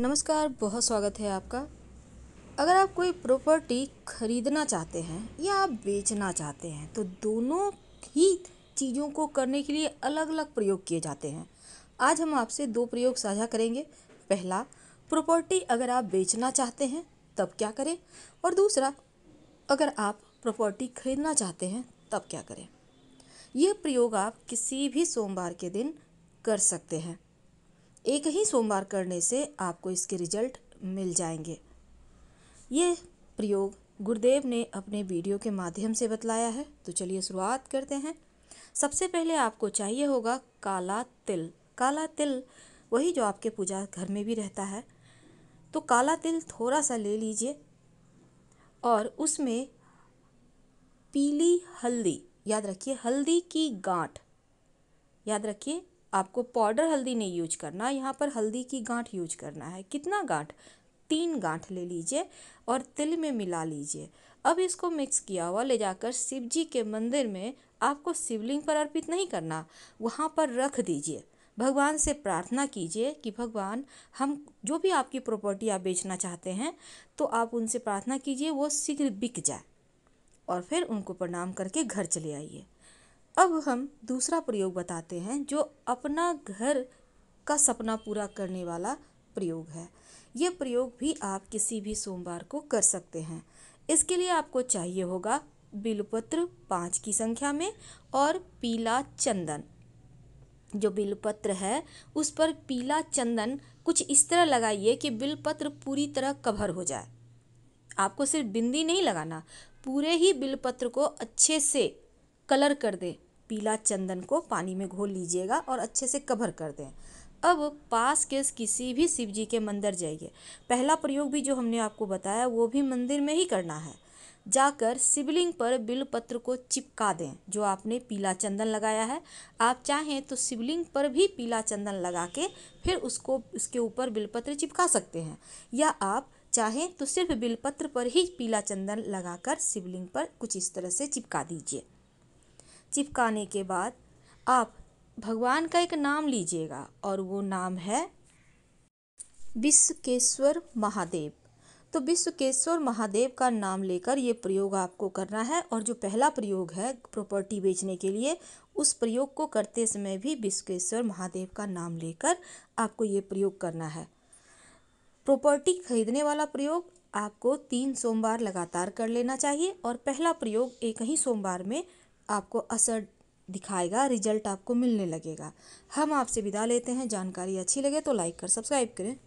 नमस्कार बहुत स्वागत है आपका अगर आप कोई प्रॉपर्टी खरीदना चाहते हैं या आप बेचना चाहते हैं तो दोनों ही चीज़ों को करने के लिए अलग अलग प्रयोग किए जाते हैं आज हम आपसे दो प्रयोग साझा करेंगे पहला प्रॉपर्टी अगर आप बेचना चाहते हैं तब क्या करें और दूसरा अगर आप प्रॉपर्टी खरीदना चाहते हैं तब क्या करें यह प्रयोग आप किसी भी सोमवार के दिन कर सकते हैं एक ही सोमवार करने से आपको इसके रिजल्ट मिल जाएंगे ये प्रयोग गुरुदेव ने अपने वीडियो के माध्यम से बतलाया है तो चलिए शुरुआत करते हैं सबसे पहले आपको चाहिए होगा काला तिल काला तिल वही जो आपके पूजा घर में भी रहता है तो काला तिल थोड़ा सा ले लीजिए और उसमें पीली हल्दी याद रखिए हल्दी की गांठ याद रखिए आपको पाउडर हल्दी नहीं यूज करना यहाँ पर हल्दी की गांठ यूज करना है कितना गांठ तीन गांठ ले लीजिए और तिल में मिला लीजिए अब इसको मिक्स किया हुआ ले जाकर शिव जी के मंदिर में आपको शिवलिंग पर अर्पित नहीं करना वहाँ पर रख दीजिए भगवान से प्रार्थना कीजिए कि भगवान हम जो भी आपकी प्रॉपर्टी आप बेचना चाहते हैं तो आप उनसे प्रार्थना कीजिए वो शीघ्र बिक जाए और फिर उनको प्रणाम करके घर चले आइए अब हम दूसरा प्रयोग बताते हैं जो अपना घर का सपना पूरा करने वाला प्रयोग है ये प्रयोग भी आप किसी भी सोमवार को कर सकते हैं इसके लिए आपको चाहिए होगा बिलपत्र पाँच की संख्या में और पीला चंदन जो बिलपत्र है उस पर पीला चंदन कुछ इस तरह लगाइए कि बिलपत्र पूरी तरह कवर हो जाए आपको सिर्फ बिंदी नहीं लगाना पूरे ही बिलपत्र को अच्छे से कलर कर दे पीला चंदन को पानी में घोल लीजिएगा और अच्छे से कवर कर दें अब पास के किसी भी शिव जी के मंदिर जाइए पहला प्रयोग भी जो हमने आपको बताया वो भी मंदिर में ही करना है जाकर शिवलिंग पर बिलपत्र को चिपका दें जो आपने पीला चंदन लगाया है आप चाहें तो शिवलिंग पर भी पीला चंदन लगा के फिर उसको उसके ऊपर बिलपत्र चिपका सकते हैं या आप चाहें तो सिर्फ बिलपत्र पर ही पीला चंदन लगाकर शिवलिंग पर कुछ इस तरह से चिपका दीजिए चिपकाने के बाद आप भगवान का एक नाम लीजिएगा और वो नाम है विश्वकेश्वर महादेव तो विश्वकेश्वर महादेव का नाम लेकर ये प्रयोग आपको करना है और जो पहला प्रयोग है प्रॉपर्टी बेचने के लिए उस प्रयोग को करते समय भी विश्वकेश्वर महादेव का नाम लेकर आपको ये प्रयोग करना है प्रॉपर्टी खरीदने वाला प्रयोग आपको तीन सोमवार लगातार कर लेना चाहिए और पहला प्रयोग एक ही सोमवार में आपको असर दिखाएगा रिजल्ट आपको मिलने लगेगा हम आपसे विदा लेते हैं जानकारी अच्छी लगे तो लाइक कर सब्सक्राइब करें